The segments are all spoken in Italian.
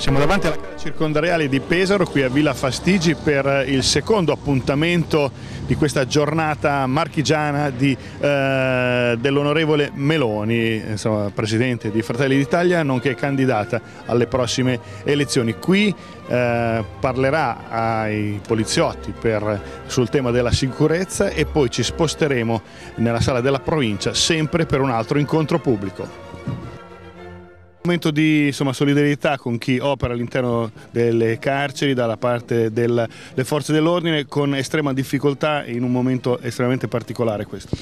Siamo davanti alla circondariale di Pesaro qui a Villa Fastigi per eh, il secondo appuntamento di questa giornata marchigiana eh, dell'onorevole Meloni, insomma, presidente di Fratelli d'Italia, nonché candidata alle prossime elezioni. Qui eh, parlerà ai poliziotti per, sul tema della sicurezza e poi ci sposteremo nella sala della provincia sempre per un altro incontro pubblico momento di insomma, solidarietà con chi opera all'interno delle carceri, dalla parte delle forze dell'ordine, con estrema difficoltà in un momento estremamente particolare questo.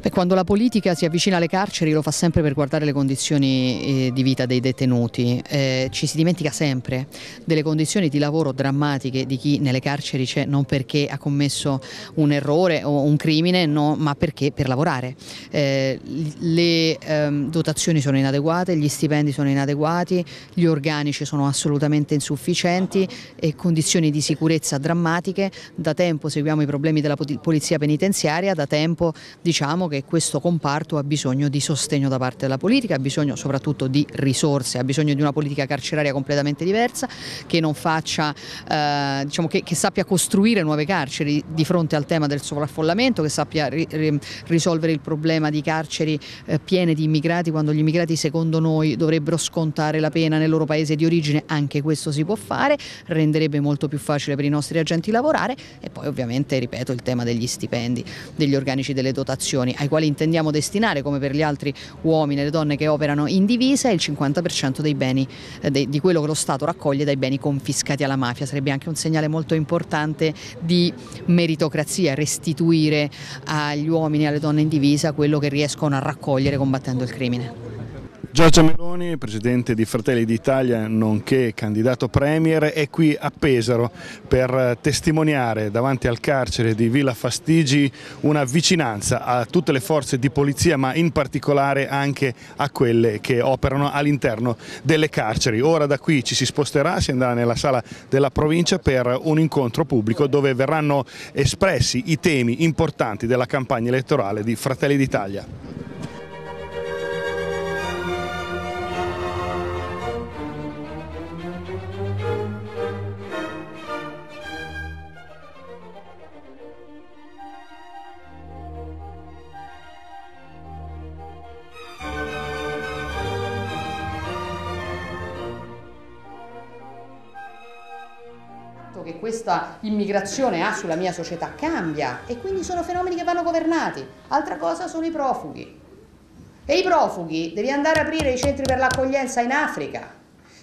Beh, quando la politica si avvicina alle carceri lo fa sempre per guardare le condizioni eh, di vita dei detenuti, eh, ci si dimentica sempre delle condizioni di lavoro drammatiche di chi nelle carceri c'è non perché ha commesso un errore o un crimine, no, ma perché per lavorare. Eh, le ehm, dotazioni sono inadeguate, gli stipendi sono inadeguati, gli organici sono assolutamente insufficienti e condizioni di sicurezza drammatiche. Da tempo seguiamo i problemi della polizia penitenziaria, da tempo diciamo che questo comparto ha bisogno di sostegno da parte della politica, ha bisogno soprattutto di risorse, ha bisogno di una politica carceraria completamente diversa che non faccia, eh, diciamo che, che, sappia costruire nuove carceri di fronte al tema del sovraffollamento, che sappia ri, ri, risolvere il problema di carceri eh, piene di immigrati quando gli immigrati secondo noi dovrebbero dovrebbero scontare la pena nel loro paese di origine, anche questo si può fare, renderebbe molto più facile per i nostri agenti lavorare e poi ovviamente, ripeto, il tema degli stipendi, degli organici delle dotazioni, ai quali intendiamo destinare, come per gli altri uomini e le donne che operano in divisa, il 50% dei beni, eh, de, di quello che lo Stato raccoglie dai beni confiscati alla mafia. Sarebbe anche un segnale molto importante di meritocrazia, restituire agli uomini e alle donne in divisa quello che riescono a raccogliere combattendo il crimine. Giorgia Meloni, presidente di Fratelli d'Italia, nonché candidato premier, è qui a Pesaro per testimoniare davanti al carcere di Villa Fastigi una vicinanza a tutte le forze di polizia, ma in particolare anche a quelle che operano all'interno delle carceri. Ora da qui ci si sposterà, si andrà nella sala della provincia per un incontro pubblico dove verranno espressi i temi importanti della campagna elettorale di Fratelli d'Italia. questa immigrazione ha sulla mia società cambia e quindi sono fenomeni che vanno governati. Altra cosa sono i profughi. E i profughi devi andare a aprire i centri per l'accoglienza in Africa,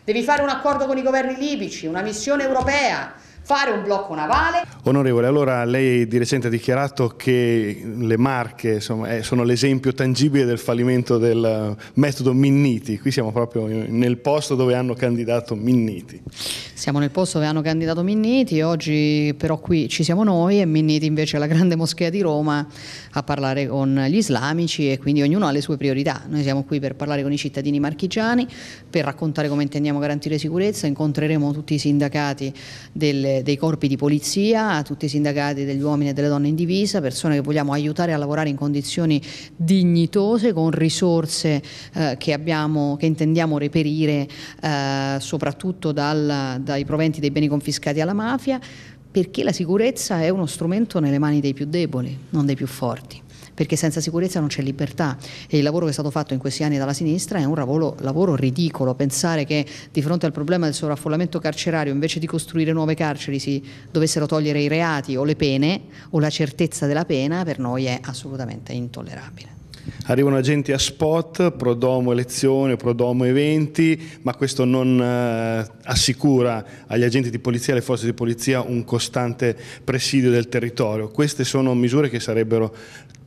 devi fare un accordo con i governi libici, una missione europea, fare un blocco navale. Onorevole, allora lei di recente ha dichiarato che le Marche insomma, eh, sono l'esempio tangibile del fallimento del metodo Minniti, qui siamo proprio nel posto dove hanno candidato Minniti. Siamo nel posto dove hanno candidato Minniti, oggi però qui ci siamo noi e Minniti invece è la grande moschea di Roma a parlare con gli islamici e quindi ognuno ha le sue priorità. Noi siamo qui per parlare con i cittadini marchigiani, per raccontare come intendiamo garantire sicurezza, incontreremo tutti i sindacati delle dei corpi di polizia, a tutti i sindacati degli uomini e delle donne in divisa, persone che vogliamo aiutare a lavorare in condizioni dignitose con risorse eh, che, abbiamo, che, intendiamo reperire eh, soprattutto dal, dai proventi dei beni confiscati alla mafia perché la sicurezza è uno strumento nelle mani dei più deboli, non dei più forti perché senza sicurezza non c'è libertà e il lavoro che è stato fatto in questi anni dalla sinistra è un lavoro, lavoro ridicolo. Pensare che di fronte al problema del sovraffollamento carcerario invece di costruire nuove carceri si dovessero togliere i reati o le pene o la certezza della pena per noi è assolutamente intollerabile. Arrivano agenti a spot, prodomo elezione, prodomo eventi, ma questo non eh, assicura agli agenti di polizia, alle forze di polizia, un costante presidio del territorio. Queste sono misure che sarebbero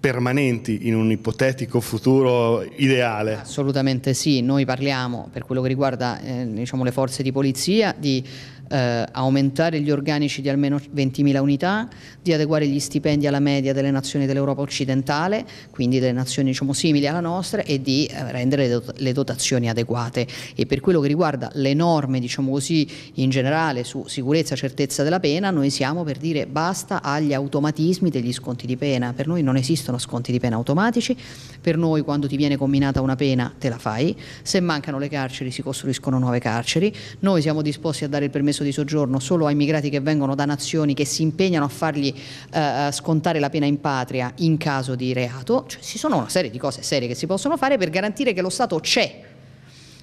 permanenti in un ipotetico futuro ideale? Assolutamente sì, noi parliamo per quello che riguarda eh, diciamo, le forze di polizia di eh, aumentare gli organici di almeno 20.000 unità, di adeguare gli stipendi alla media delle nazioni dell'Europa occidentale, quindi delle nazioni diciamo, simili alla nostra e di eh, rendere le, le dotazioni adeguate. E per quello che riguarda le norme diciamo così, in generale su sicurezza e certezza della pena, noi siamo per dire basta agli automatismi degli sconti di pena. Per noi non esistono sconti di pena automatici, per noi quando ti viene combinata una pena te la fai, se mancano le carceri si costruiscono nuove carceri, noi siamo disposti a dare il permesso permesso di soggiorno solo ai migrati che vengono da nazioni che si impegnano a fargli eh, eh, scontare la pena in patria in caso di reato, cioè, ci sono una serie di cose serie che si possono fare per garantire che lo Stato c'è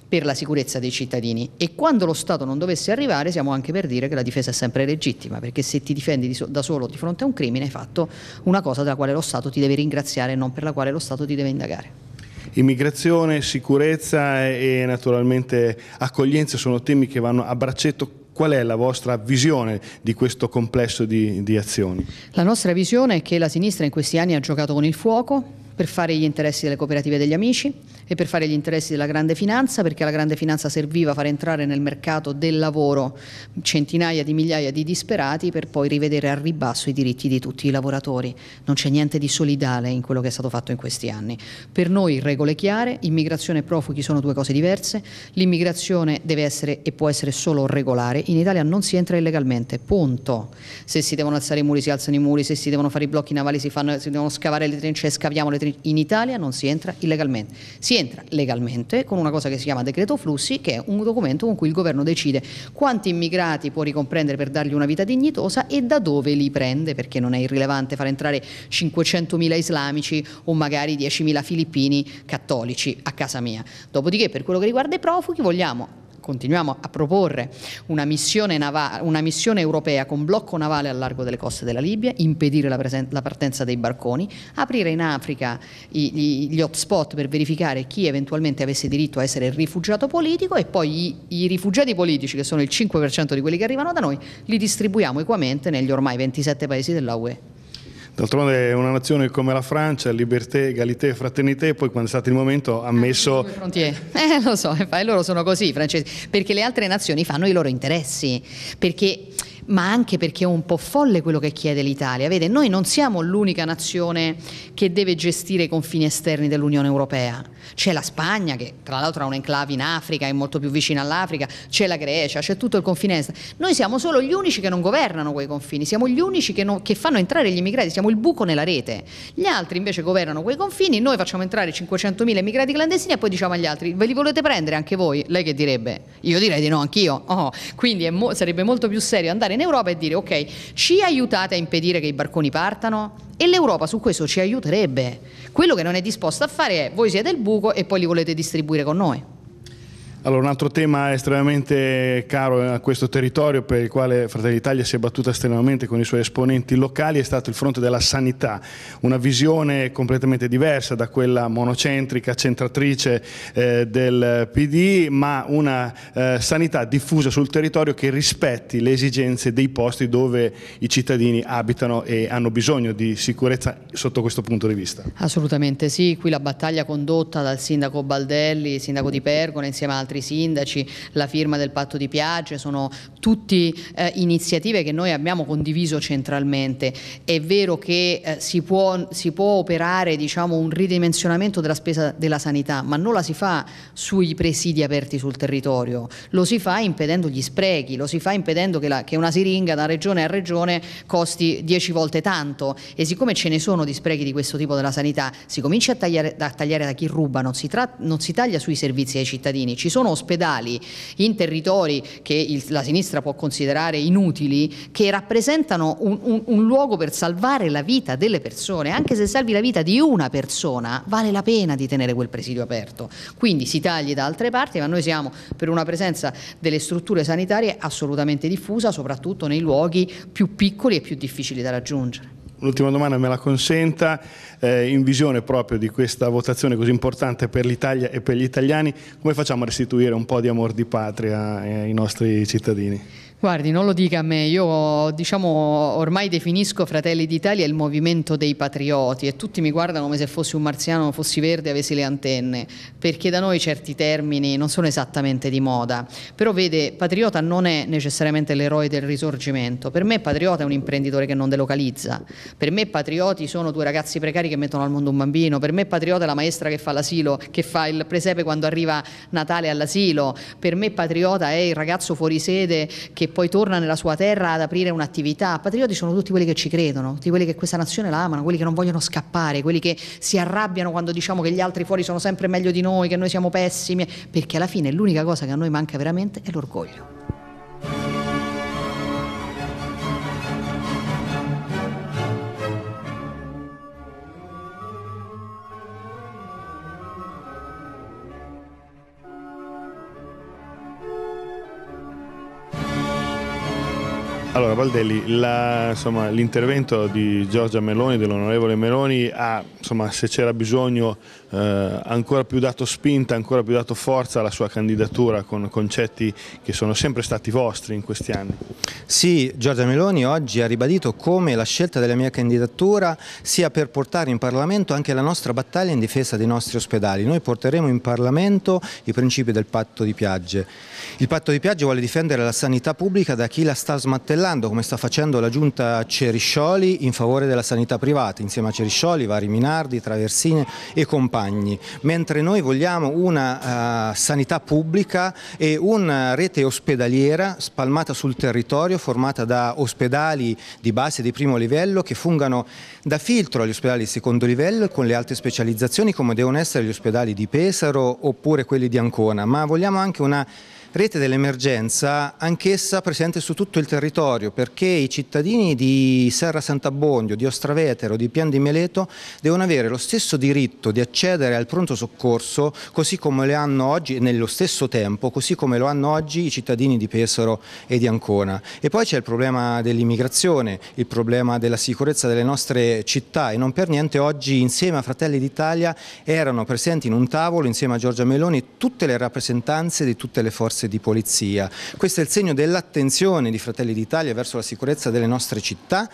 per la sicurezza dei cittadini e quando lo Stato non dovesse arrivare siamo anche per dire che la difesa è sempre legittima perché se ti difendi da solo di fronte a un crimine hai fatto una cosa della quale lo Stato ti deve ringraziare e non per la quale lo Stato ti deve indagare. Immigrazione, sicurezza e naturalmente accoglienza sono temi che vanno a braccetto Qual è la vostra visione di questo complesso di, di azioni? La nostra visione è che la sinistra in questi anni ha giocato con il fuoco per fare gli interessi delle cooperative degli amici, e per fare gli interessi della grande finanza, perché la grande finanza serviva a far entrare nel mercato del lavoro centinaia di migliaia di disperati per poi rivedere al ribasso i diritti di tutti i lavoratori. Non c'è niente di solidale in quello che è stato fatto in questi anni. Per noi regole chiare, immigrazione e profughi sono due cose diverse, l'immigrazione deve essere e può essere solo regolare, in Italia non si entra illegalmente, punto. Se si devono alzare i muri si alzano i muri, se si devono fare i blocchi navali si, fanno, si devono scavare le trincee scaviamo le trincee, in Italia non si entra illegalmente. Si rientra legalmente con una cosa che si chiama decreto flussi, che è un documento con cui il governo decide quanti immigrati può ricomprendere per dargli una vita dignitosa e da dove li prende, perché non è irrilevante far entrare 500.000 islamici o magari 10.000 filippini cattolici a casa mia. Dopodiché per quello che riguarda i profughi vogliamo continuiamo a proporre una missione, navale, una missione, europea con blocco navale al largo delle coste della Libia, impedire la, presen- la partenza dei barconi, aprire in Africa i, i, gli hotspot per verificare chi eventualmente avesse diritto a essere rifugiato politico e poi i, i rifugiati politici, che sono il 5% di quelli che arrivano da noi, li distribuiamo equamente negli ormai 27 paesi dell'UE. D'altronde una nazione come la Francia, liberté, égalité, fraternité, poi quando è stato il momento ha messo... Eh, lo so, e eh, loro sono così i francesi, perché le altre nazioni fanno i loro interessi, perché ma anche perché è un po' folle quello che chiede l'Italia. Vede, noi non siamo l'unica nazione che deve gestire i confini esterni dell'Unione Europea. C'è la Spagna, che tra l'altro ha un enclave in Africa, è molto più vicina all'Africa, c'è la Grecia, c'è tutto il confine est. Noi siamo solo gli unici che non governano quei confini, siamo gli unici che, non, che fanno entrare gli immigrati, siamo il buco nella rete. Gli altri invece governano quei confini, noi facciamo entrare 500.000 immigrati clandestini e poi diciamo agli altri, ve li volete prendere anche voi? Lei che direbbe? Io direi di no, anch'io. Oh, quindi mo- sarebbe molto più serio andare in in Europa e dire ok, ci aiutate a impedire che i barconi partano? E l'Europa su questo ci aiuterebbe. Quello che non è disposta a fare è voi siete il buco e poi li volete distribuire con noi. Allora, un altro tema estremamente caro a questo territorio per il quale Fratelli Italia si è battuta estremamente con i suoi esponenti locali è stato il fronte della sanità, una visione completamente diversa da quella monocentrica, centratrice eh, del PD, ma una eh, sanità diffusa sul territorio che rispetti le esigenze dei posti dove i cittadini abitano e hanno bisogno di sicurezza sotto questo punto di vista. Assolutamente sì, qui la battaglia condotta dal sindaco Baldelli, sindaco di Pergone, insieme a altri altri sindaci, la firma del patto di piagge, sono tutte eh, iniziative che noi abbiamo condiviso centralmente. È vero che eh, si, può, si, può, operare diciamo, un ridimensionamento della spesa della sanità, ma non la si fa sui presidi aperti sul territorio, lo si fa impedendo gli sprechi, lo si fa impedendo che, la, che una siringa da regione a regione costi dieci volte tanto e siccome ce ne sono di sprechi di questo tipo della sanità, si comincia a tagliare, a tagliare da chi ruba, non si, non si taglia sui servizi ai cittadini, ci sono sono ospedali in territori che il, la sinistra può considerare inutili, che rappresentano un, un, un luogo per salvare la vita delle persone, anche se salvi la vita di una persona, vale la pena di tenere quel presidio aperto. Quindi si tagli da altre parti, ma noi siamo per una presenza delle strutture sanitarie assolutamente diffusa, soprattutto nei luoghi più piccoli e più difficili da raggiungere. L'ultima domanda me la consenta, eh, in visione proprio di questa votazione così importante per l'Italia e per gli italiani, come facciamo a restituire un po' di amor di patria eh, ai nostri cittadini? Guardi, non lo dica a me, io diciamo ormai definisco Fratelli d'Italia il movimento dei patrioti e tutti mi guardano come se fossi un marziano, fossi verde, avessi le antenne, perché da noi certi termini non sono esattamente di moda, però vede, patriota non è necessariamente l'eroe del risorgimento, per me patriota è un imprenditore che non delocalizza, per me patrioti sono due ragazzi precari che mettono al mondo un bambino, per me patriota è la maestra che fa l'asilo, che fa il presepe quando arriva Natale all'asilo, per me patriota è il ragazzo fuori sede che poi torna nella sua terra ad aprire un'attività. Patrioti sono tutti quelli che ci credono, tutti quelli che questa nazione la amano, quelli che non vogliono scappare, quelli che si arrabbiano quando diciamo che gli altri fuori sono sempre meglio di noi, che noi siamo pessimi, perché alla fine l'unica cosa che a noi manca veramente è l'orgoglio. Valdelli, la, insomma, l'intervento di Giorgia Meloni, dell'onorevole Meloni, ha, insomma, se c'era bisogno, eh, ancora più dato spinta, ancora più dato forza alla sua candidatura con concetti che sono sempre stati vostri in questi anni. Sì, Giorgia Meloni oggi ha ribadito come la scelta della mia candidatura sia per portare in Parlamento anche la nostra battaglia in difesa dei nostri ospedali. Noi porteremo in Parlamento i principi del patto di Piagge. Il patto di Piagge vuole difendere la sanità pubblica da chi la sta smattellando accordo come sta facendo la giunta Ceriscioli in favore della sanità privata, insieme a Ceriscioli, vari Minardi, Traversine e compagni, mentre noi vogliamo una uh, sanità pubblica e una rete ospedaliera spalmata sul territorio, formata da ospedali di base e di primo livello che fungano da filtro agli ospedali di secondo livello con le alte specializzazioni come devono essere gli ospedali di Pesaro oppure quelli di Ancona, ma vogliamo anche una rete dell'emergenza anch'essa presente su tutto il territorio perché i cittadini di Serra Sant'Abbondio, di Ostravetero, di Pian di Meleto devono avere lo stesso diritto di accedere al pronto soccorso così come le hanno oggi, nello stesso tempo, così come lo hanno oggi i cittadini di Pesaro e di Ancona. E poi c'è il problema dell'immigrazione, il problema della sicurezza delle nostre città e non per niente oggi insieme a Fratelli d'Italia erano presenti in un tavolo insieme a Giorgia Meloni tutte le rappresentanze di tutte le forze forze di polizia. Questo è il segno dell'attenzione di Fratelli d'Italia verso la sicurezza delle nostre città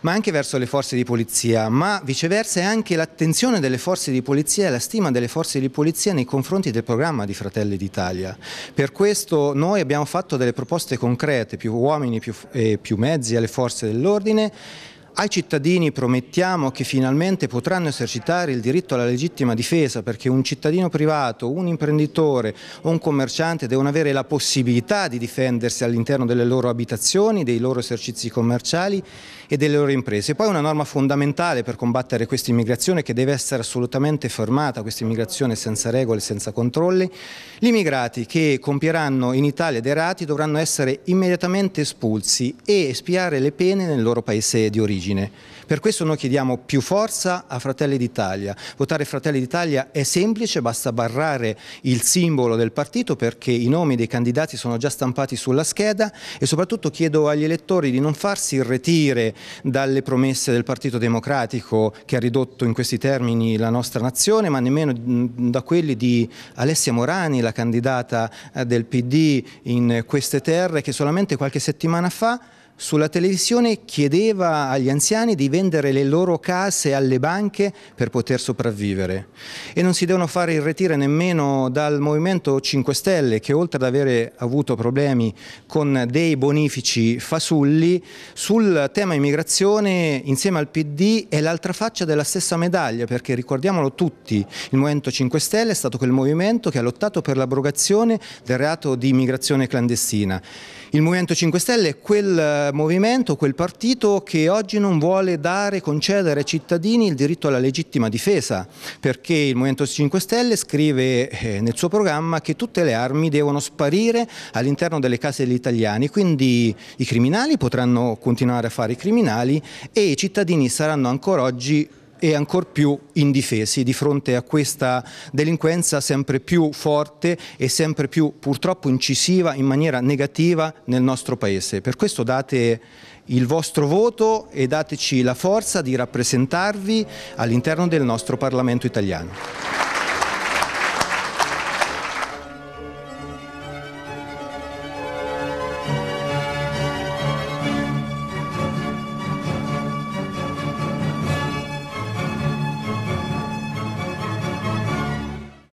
ma anche verso le forze di polizia, ma viceversa è anche l'attenzione delle forze di polizia e la stima delle forze di polizia nei confronti del programma di Fratelli d'Italia. Per questo noi abbiamo fatto delle proposte concrete, più uomini più, e più mezzi alle forze dell'ordine ai cittadini promettiamo che finalmente potranno esercitare il diritto alla legittima difesa perché un cittadino privato, un imprenditore o un commerciante devono avere la possibilità di difendersi all'interno delle loro abitazioni, dei loro esercizi commerciali e delle loro imprese. Poi una norma fondamentale per combattere questa immigrazione che deve essere assolutamente fermata, questa immigrazione senza regole, senza controlli, gli immigrati che compieranno in Italia dei reati dovranno essere immediatamente espulsi e espiare le pene nel loro paese di origine origine. Per questo noi chiediamo più forza a Fratelli d'Italia. Votare Fratelli d'Italia è semplice, basta barrare il simbolo del partito perché i nomi dei candidati sono già stampati sulla scheda e soprattutto chiedo agli elettori di non farsi irretire dalle promesse del Partito Democratico che ha ridotto in questi termini la nostra nazione, ma nemmeno da quelli di Alessia Morani, la candidata eh, del PD in queste terre, che solamente qualche settimana fa sulla televisione chiedeva agli anziani di vendere le loro case alle banche per poter sopravvivere e non si devono fare irretire nemmeno dal Movimento 5 Stelle che oltre ad avere avuto problemi con dei bonifici fasulli sul tema immigrazione insieme al PD è l'altra faccia della stessa medaglia perché ricordiamolo tutti il Movimento 5 Stelle è stato quel movimento che ha lottato per l'abrogazione del reato di immigrazione clandestina il Movimento 5 Stelle è quel eh, movimento, quel partito che oggi non vuole dare, concedere ai cittadini il diritto alla legittima difesa, perché il Movimento 5 Stelle scrive eh, nel suo programma che tutte le armi devono sparire all'interno delle case degli italiani, quindi i criminali potranno continuare a fare i criminali e i cittadini saranno ancora oggi e ancor più indifesi di fronte a questa delinquenza sempre più forte e sempre più purtroppo incisiva in maniera negativa nel nostro Paese. Per questo date il vostro voto e dateci la forza di rappresentarvi all'interno del nostro Parlamento italiano.